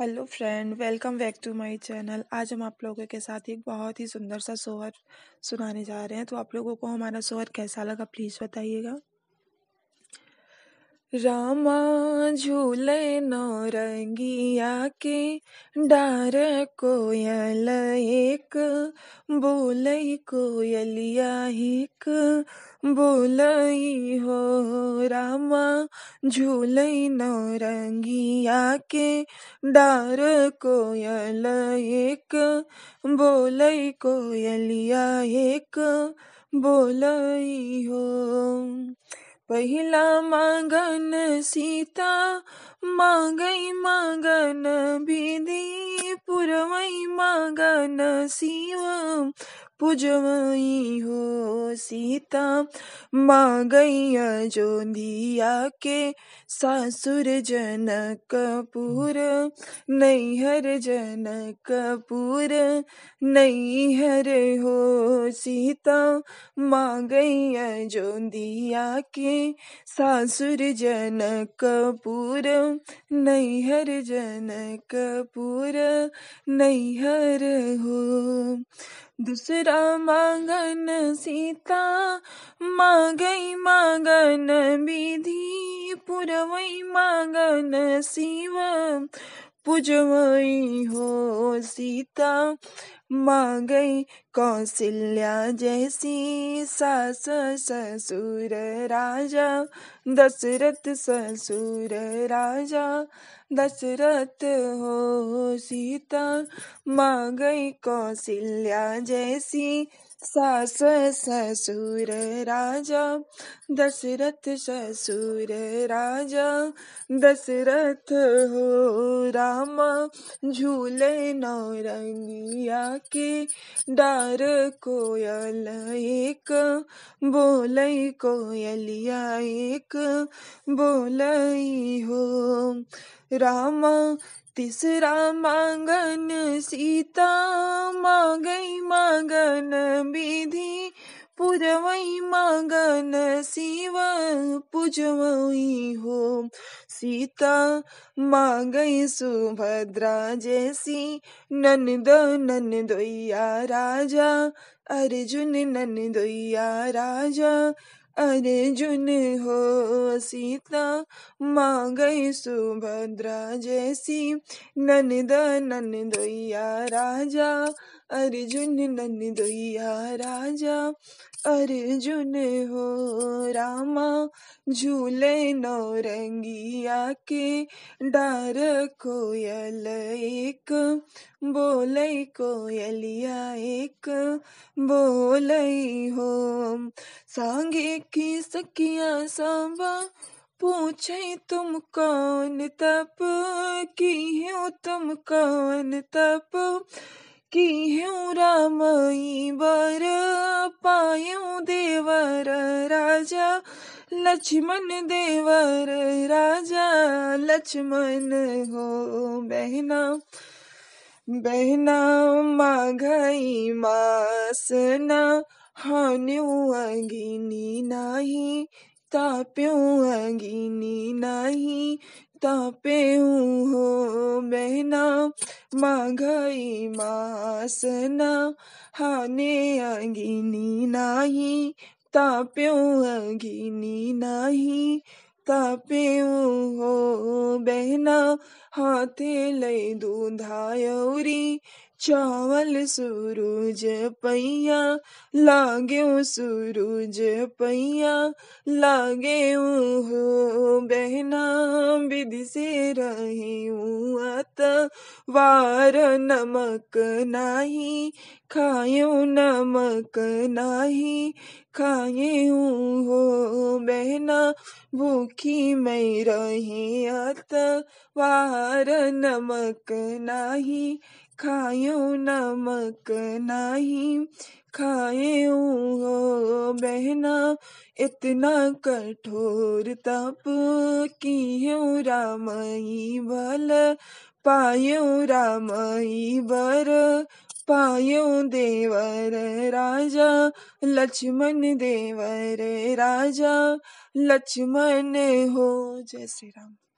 hello friend welcome back to my channel आज हम आप लोगों के साथ एक बहुत ही सुंदर सा सोहर सुनाने जा रहे हैं तो आप लोगों को हमारा सोहर कैसा लगा प्लीज़ बताइएगा रामा झूले नौरंगिया के डार कोयल एक बोलई कोयलिया एक बोलई हो रामा झूल नौरंगिया के डार कोयल एक बोलई कोयलिया एक बोलई हो पहिला मांगन सीता मांगई मांगन बिदी पुरवई मांगन सीवा पुजमई हो सीता गैया जो दिया के सासुर जनक नैहर जनकपुर नैहर हो सीता गैया जो दिया के सासुर कपूर नैहर कपूर नैहर हो दूसरा मांगन सीता मांगई मांगन विधि पुरवई मांगन शिव पुजवई हो सीता माँ गई कौशल्या जैसी सास ससुर राजा दशरथ ससुर राजा दशरथ हो सीता माँ गई कौशल्या जैसी सास ससुर राजा दशरथ ससुर राजा दशरथ हो रामा झूले नौरंगिया के डार कोयल एक बोल कोयलिया एक बोल हो रामा तीसरा मांगन सीता मांगई मांगन विधि पुजवई मांगन शिव पुजवई हो सीता मांगई सुभद्रा जैसी नंद नंदोया राजा अर्जुन नंदोया राजा अरे जुन हो सीता माँ गई सुभद्रा जैसी नंद नंदोया राजा अर्जुन नंदोया राजा अर्जुन हो रामा झूले नौरंगिया के डार कोयल एक बोलै कोयलिया एक बोलई हो सांगे की सखिया सावा पूछे तुम कौन तप की हो तुम कौन तप की हूँ रामई बर पायूँ देवर राजा लक्ष्मण देवर राजा लक्ष्मण हो बहना माघैमासना हान्यो अगिनी नाही ताप्यो अगिनी नाही तापे हो बहना माघई मासना हाने अगिनी नाही ताप्यो अगिनी नाही ता हो बहना हाथे लई दूधायौरी चावल सूरज पैया लागे सूरज पैया लागे हो बहना विधि से रही अत वार नमक नाही खायो नमक नाही खाए हो बहना भूखी मैं रही अत वार नमक नाही खायो नमक नहीं खाए हो बहना इतना कठोर तप की हूँ रामई भल पायो रामई बर पायो देवर राजा लक्ष्मण देवर राजा लक्ष्मण हो जय श्री राम